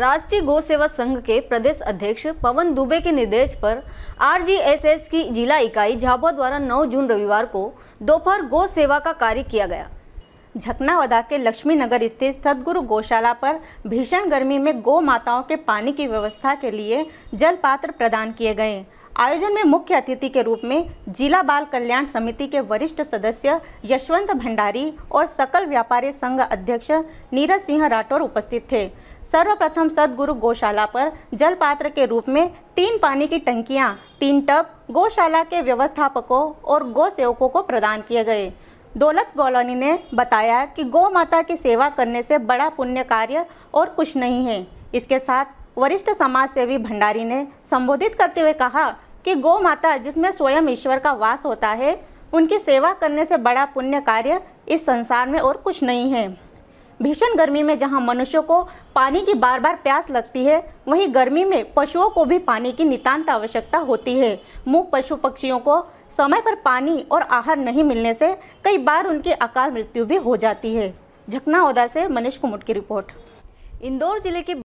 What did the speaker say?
राष्ट्रीय गौ सेवा संघ के प्रदेश अध्यक्ष पवन दुबे के निर्देश पर आरजीएसएस की जिला इकाई झाबुआ द्वारा 9 जून रविवार को दोपहर गौ सेवा का कार्य किया गया झकनावदा के लक्ष्मी नगर स्थित सदगुरु गौशाला पर भीषण गर्मी में गौ माताओं के पानी की व्यवस्था के लिए जल पात्र प्रदान किए गए आयोजन में मुख्य अतिथि के रूप में जिला बाल कल्याण समिति के वरिष्ठ सदस्य यशवंत भंडारी और सकल व्यापारी संघ अध्यक्ष नीरज सिंह राठौर उपस्थित थे सर्वप्रथम सदगुरु गौशाला पर जल पात्र के रूप में तीन पानी की टंकियां, तीन टब गौशाला के व्यवस्थापकों और गौ सेवकों को प्रदान किए गए दौलत गौलानी ने बताया कि गौ माता की सेवा करने से बड़ा पुण्य कार्य और कुछ नहीं है इसके साथ वरिष्ठ समाज सेवी भंडारी ने संबोधित करते हुए कहा कि गौ माता जिसमें स्वयं ईश्वर का वास होता है उनकी सेवा करने से बड़ा पुण्य कार्य इस संसार में और कुछ नहीं है भीषण गर्मी में जहां मनुष्यों को पानी की बार बार प्यास लगती है वहीं गर्मी में पशुओं को भी पानी की नितांत आवश्यकता होती है मूक पशु पक्षियों को समय पर पानी और आहार नहीं मिलने से कई बार उनकी अकाल मृत्यु भी हो जाती है झकना उदा से मनीष कुमुट की रिपोर्ट इंदौर जिले के